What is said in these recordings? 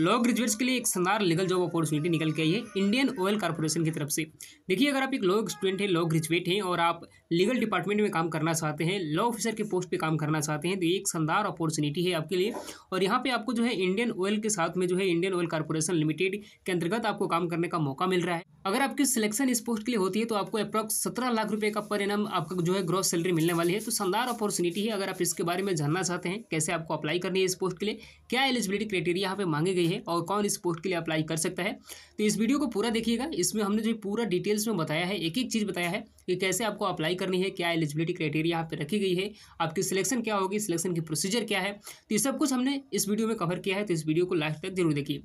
law graduates के लिए एक शानदार लीगल जॉब अपॉर्चुनिटी निकल के आई है इंडियन ऑयल कॉरपोरेशन की तरफ से देखिए अगर आप एक लॉ स्टूडेंट हैं लॉ ग्रेजुएट हैं और आप लीगल डिपार्टमेंट में काम करना चाहते हैं लॉ ऑफिसर के पोस्ट पे काम करना चाहते हैं तो ये एक शानदार अपॉर्चुनिटी है आपके लिए और यहाँ पर आपको जो है इंडियन ऑयल के साथ में जो है इंडियन ऑयल कॉरपोरेशन लिमिटेड के अंतर्गत आपको काम करने का मौका मिल रहा है अगर आपकी सिलेक्शन इस पोस्ट के लिए होती है तो आपको अप्रॉक्स सत्रह लाख रुपए का पर इनम आपका जो है ग्रॉस सैलरी मिलने वाली है तो शानदार अपॉर्चुनिटी है अगर आप इसके बारे में जानना चाहते हैं कैसे आपको अप्लाई करनी है इस पोस्ट के लिए क्या एलिजिबिलिटी क्राइटेरिया यहाँ पे मांगी गई है और कौन इस पोस्ट के लिए अप्लाई कर सकता है तो इस वीडियो को पूरा देखिएगा इसमें हमने जो पूरा डिटेल्स में बताया है एक एक चीज़ बताया है कि कैसे आपको अप्लाई करनी है क्या एलिजिबिलिटी क्राइटेरिया यहाँ पर रखी गई है आपकी सिलेक्शन क्या होगी सिलेक्शन की प्रोसीजर क्या है तो ये सब कुछ हमने इस वीडियो में कवर किया है तो इस वीडियो को लास्ट तक जरूर देखिए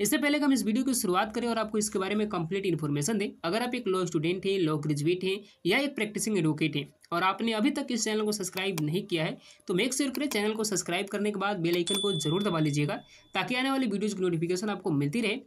इससे पहले हम इस वीडियो की शुरुआत करें और आपको इसके बारे में कंप्लीट इन्फॉर्मेशन दें अगर आप एक लॉ स्टूडेंट हैं लॉ ग्रेजुएट हैं या एक प्रैक्टिसिंग एडवोकेट हैं और आपने अभी तक इस चैनल को सब्सक्राइब नहीं किया है तो मेक श्योर करें चैनल को सब्सक्राइब करने के बाद बेल आइकन को जरूर दबा लीजिएगा ताकि आने वाली वीडियोज़ की नोटिफिकेशन आपको मिलती रहे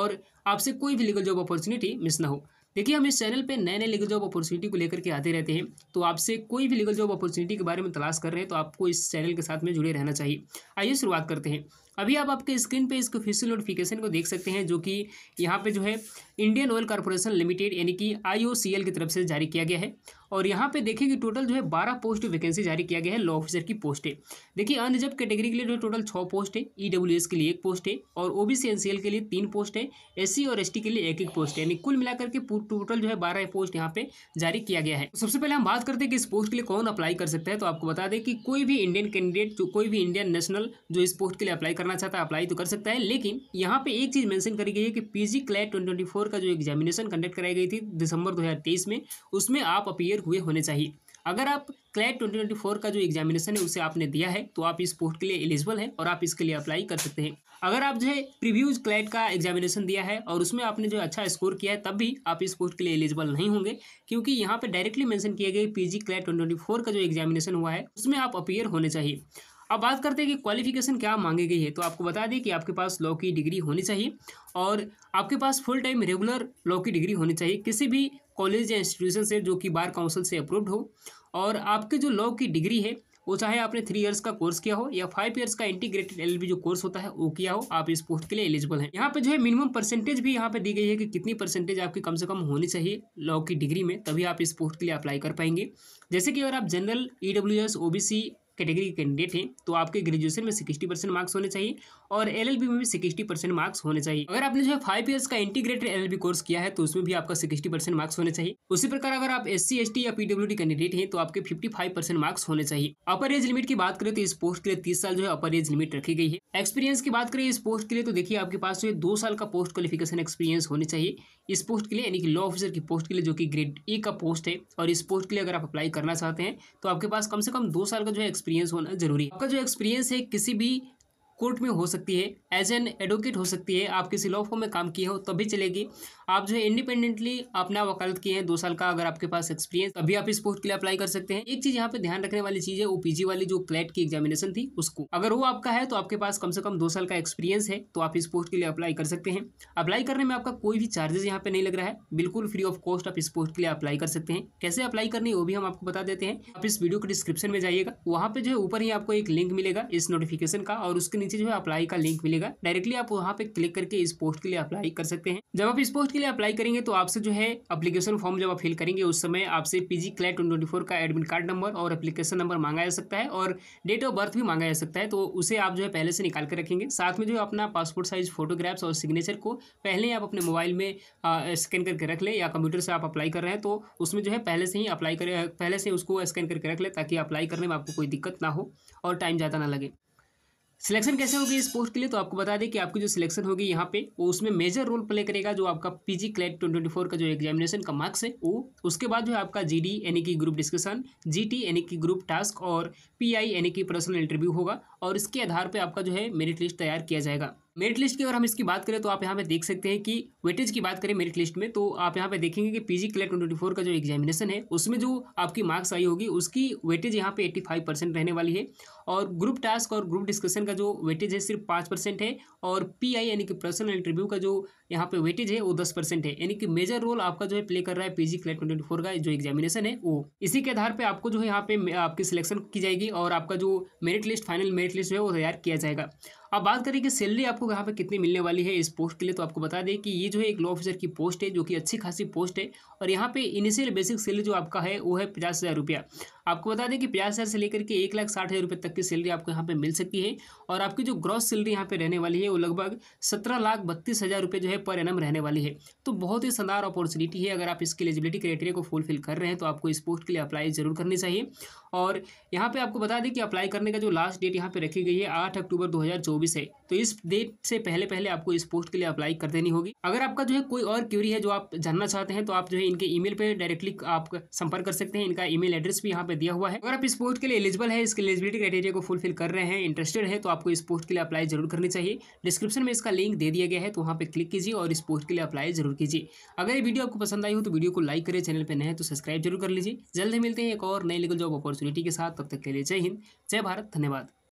और आपसे कोई भी लीगल जॉब अपॉर्चुनिटी मिस ना हो देखिए हम इस चैनल पे नए नए लीगल जॉब अपॉर्चुनिटी को लेकर के आते रहते हैं तो आपसे कोई भी लीगल जॉब अपॉर्चुनिटी के बारे में तलाश कर रहे हैं तो आपको इस चैनल के साथ में जुड़े रहना चाहिए आइए शुरुआत करते हैं अभी आप आपके स्क्रीन पे इसके ऑफिशियल नोटिफिकेशन को देख सकते हैं जो कि यहाँ पे जो है इंडियन ऑयल कॉरपोरेशन लिमिटेड यानी कि आईओसीएल की तरफ से जारी किया गया है और यहाँ पे देखिए कि टोटल जो है बारह पोस्ट वैकेंसी जारी किया गया है लॉ ऑफिसर की पोस्टें देखिए अनरिजर्व कैटेगरी के लिए जो टोटल छः पोस्ट है ई e के लिए एक पोस्ट है और ओ बी के लिए तीन पोस्ट है एस और एस के लिए एक एक पोस्ट है यानी कुल मिलाकर के टोटल जो है बारह पोस्ट यहाँ पे जारी किया गया है सबसे पहले हम बात करते हैं कि इस पोस्ट के लिए कौन अप्लाई कर सकता है तो आपको बता दें कि कोई भी इंडियन कैंडिडेट जो कोई भी इंडियन नेशनल जो इस पोस्ट के लिए अप्लाई करना चाहता है अप्लाई तो कर सकता है लेकिन यहाँ पे एक चीज़ मेंशन करी गई है कि पीजी क्लैट 2024 का जो एग्जामिनेशन कंडक्ट कराई गई थी दिसंबर 2023 में उसमें आप अपीयर हुए होने चाहिए अगर आप क्लैट 2024 का जो एग्जामिनेशन है उसे आपने दिया है तो आप इस पोस्ट के लिए एलिजिबल हैं और आप इसके लिए अप्लाई कर सकते हैं अगर आप जो है प्रीव्यूज क्लैट का एग्जामिनेशन दिया है और उसमें आपने जो अच्छा स्कोर किया है तब भी आप इस पोस्ट के लिए एलिजिबल नहीं होंगे क्योंकि यहाँ पे डायरेक्टली मेंशन किए गए पीजी क्लैट 2024 का जो एग्जामिनेशन हुआ है उसमें आप अपीयर होने चाहिए अब बात करते हैं कि क्वालिफिकेशन क्या मांगी गई है तो आपको बता दें कि आपके पास लॉ की डिग्री होनी चाहिए और आपके पास फुल टाइम रेगुलर लॉ की डिग्री होनी चाहिए किसी भी कॉलेज या इंस्टीट्यूशन से जो कि बार काउंसिल से अप्रूव्ड हो और आपके जो लॉ की डिग्री है वो चाहे आपने थ्री इयर्स का कोर्स किया हो या फाइव इयर्स का इंटीग्रेटेड एल जो कोर्स होता है वो किया हो आप इस पोस्ट के लिए एलिजिबल हैं यहाँ पे जो है मिनिमम परसेंटेज भी यहाँ पे दी गई है कि कितनी परसेंटेज आपकी कम से कम होनी चाहिए लॉ की डिग्री में तभी आप इस पोस्ट के लिए अप्लाई कर पाएंगे जैसे कि अगर आप general E W S O B C category के कैंडिडेट हैं तो आपके ग्रेजुएशन में सिक्सटी परसेंट मार्क्स होने चाहिए और एलएलबी में भी सिक्सटी परसेंट मार्क्स होने चाहिए अगर आपने जो है फाइव ईयर्स का इंटीग्रेटेड एलएलबी कोर्स किया है तो उसमें भी आपका सिक्सटी परसेंट मार्क्स होने चाहिए उसी प्रकार अगर आप एस सी या पीडब्ल्यू कैंडिडेट हैं तो आपके फिफ्टी फाइव परसेंट मार्क्स होने चाहिए अपर एज लिमिट की बात करें तो इस पोस्ट के लिए तीस साल जो है अपर एज लिमिट रखी गई है एक्सपीरियंस की बात करें इस पोस्ट के लिए तो देखिए आपके पास जो है दो साल का पोस्ट क्वालिफिकेशन एक्सपीरियंस होने चाहिए इस पोस्ट के लिए यानी कि लॉ ऑफिसर की पोस्ट के लिए जो कि ग्रेड ए का पोस्ट है और इस पोस्ट के लिए अगर आप अप्लाई करना चाहते हैं तो आपके पास कम से कम दो साल का जो है एक्सपीरियंस होना जरूरी है आपका जो एक्सपीरियंस है किसी भी कोर्ट में हो सकती है एज एन एडवोकेट हो सकती है आप किसी लॉ फॉर्म में काम किए हो तभी चलेगी आप जो है इंडिपेंडेंटली अपना वकालत किए हैं दो साल का अगर आपके पास एक्सपीरियंस तभी आप इस पोस्ट के लिए अप्लाई कर सकते हैं एक चीज यहाँ पे ध्यान रखने वाली चीज है वो पीजी वाली जो क्लैट की एग्जामिनेशन थी उसको अगर वो आपका है तो आपके पास कम से कम दो साल का एक्सपीरियंस है तो आप इस पोस्ट के लिए अप्लाई कर सकते हैं अप्लाई करने में आपका कोई भी चार्जेस यहाँ पे नहीं लग रहा है बिल्कुल फ्री ऑफ कॉस्ट आप इस पोस्ट के लिए अप्लाई कर सकते हैं कैसे अप्लाई करनी वो भी हम आपको बता देते हैं आप इस वीडियो के डिस्क्रिप्शन में जाइएगा वहाँ पे जो है ऊपर ही आपको एक लिंक मिलेगा इस नोटिफिकेशन का और उसके नीचे जो है अप्लाई का लिंक मिलेगा डायरेक्टली आप वहाँ पे क्लिक करके इस पोस्ट के लिए अप्लाई कर सकते हैं जब आप इस पोस्ट के लिए अप्लाई करेंगे तो आपसे जो है अपलीकेशन फॉर्म जब आप फिल करेंगे उस समय आपसे पीजी क्लैट ट्वेंटी का एडमिट कार्ड नंबर और अपलीकेशन नंबर मांगा जा सकता है और डेट ऑफ बर्थ भी मांगा जा सकता है तो उसे आप जो है पहले से निकाल कर रखेंगे साथ में जो अपना पासपोर्ट साइज फोटोग्राफ्स और सिग्नेचर को पहले आप अपने मोबाइल में स्कैन करके रख ले या कंप्यूटर से आप अप्लाई कर रहे हैं तो उसमें जो है पहले से ही अप्लाई करें पहले से उसको स्कैन करके रख ले ताकि अप्लाई करने में आपको कोई दिक्कत ना हो और टाइम ज़्यादा ना लगे सिलेक्शन कैसे होगी इस पोस्ट के लिए तो आपको बता दें कि आपकी जो सिलेक्शन होगी यहाँ पे वो उसमें मेजर रोल प्ले करेगा जो आपका पीजी क्लेट 2024 का जो एग्जामिनेशन का मार्क्स है वो उसके बाद जो है आपका जीडी यानी कि ग्रुप डिस्कशन जीटी यानी कि ग्रुप टास्क और पीआई यानी कि पर्सनल इंटरव्यू होगा और इसके आधार पर आपका जो है मेरिट लिस्ट तैयार किया जाएगा मेरिट लिस्ट की अगर हम इसकी बात करें तो आप यहाँ पे देख सकते हैं कि वेटेज की बात करें मेरिट लिस्ट में तो आप यहाँ पे देखेंगे कि पीजी क्लेट ट्वेंटी फोर का जो एग्जामिनेशन है उसमें जो आपकी मार्क्स आई होगी उसकी वेटेज यहाँ पे एट्टी फाइव परसेंट रहने वाली है और ग्रुप टास्क और ग्रुप डिस्कशन का जो वेटेज है सिर्फ पाँच परसेंट है और पी आई यानी कि पर्सनल इंटरव्यू का जो यहाँ पे वेटेज है वो दस परसेंट है यानी कि मेजर रोल आपका जो है प्ले कर रहा है पीजी क्लेट ट्वेंटी फोर का जो एग्जामिनेशन है वो इसी के आधार पर आपको जो है यहाँ पे आपकी सिलेक्शन की जाएगी और आपका जो merit list final merit list है वो तैयार किया जाएगा अब बात करें कि सैलरी आपको कहाँ पर कितनी मिलने वाली है इस पोस्ट के लिए तो आपको बता दें कि ये जो है एक लॉ ऑफिसर की पोस्ट है जो कि अच्छी खासी पोस्ट है और यहाँ पे इनिशियल बेसिक सैलरी जो आपका है वो है पचास हज़ार रुपया आपको बता दें कि पचास हज़ार से लेकर के एक लाख साठ हज़ार रुपये तक की सैलरी आपको यहाँ पर मिल सकती है और आपकी जो ग्रॉस सैलरी यहाँ पर रहने वाली है वो लगभग सत्रह लाख बत्तीस हज़ार रुपये जो है पर एनम रहने वाली है तो बहुत ही शानदार अपॉर्चुनिटी है अगर आप इसकी एलिजिबिलिटी क्राइटेरिया को फुलफिल कर रहे हैं तो आपको इस पोस्ट के लिए अप्लाई जरूर करनी चाहिए और यहाँ पे आपको बता दें कि अप्लाई करने का जो लास्ट डेट यहाँ पे रखी गई है आठ अक्टूबर 2024 है तो इस डेट से पहले पहले आपको इस पोस्ट के लिए अप्लाई कर देनी होगी अगर आपका जो है कोई और क्यूरी है जो आप जानना चाहते हैं तो आप जो है इनके ईमेल पे डायरेक्टली आप संपर्क कर सकते हैं इनका ईमेल एड्रेस भी यहाँ पे दिया हुआ है अगर आप इस पोस्ट के लिए एलिजिबल है इसके एलिजिबिलिटी क्राइटेरिया को फुलफिल कर रहे हैं इंटरेस्टेड है तो आपको इस पोस्ट के लिए अप्लाई जरूर करनी चाहिए डिस्क्रिप्शन में इसका लिंक दे दिया गया है तो वहाँ पर क्लिक कीजिए और इस पोस्ट के लिए अप्लाई जरूर कीजिए अगर ये वीडियो आपको पसंद आई हो तो वीडियो को लाइक करें चैनल पर नए तो सब्सक्राइब जरूर कर लीजिए जल्द ही मिलते हैं एक और नई लीगल जॉब अपॉर्चुनिटी अपॉर्चुनिटी के साथ तब तक के लिए जय हिंद जय भारत धन्यवाद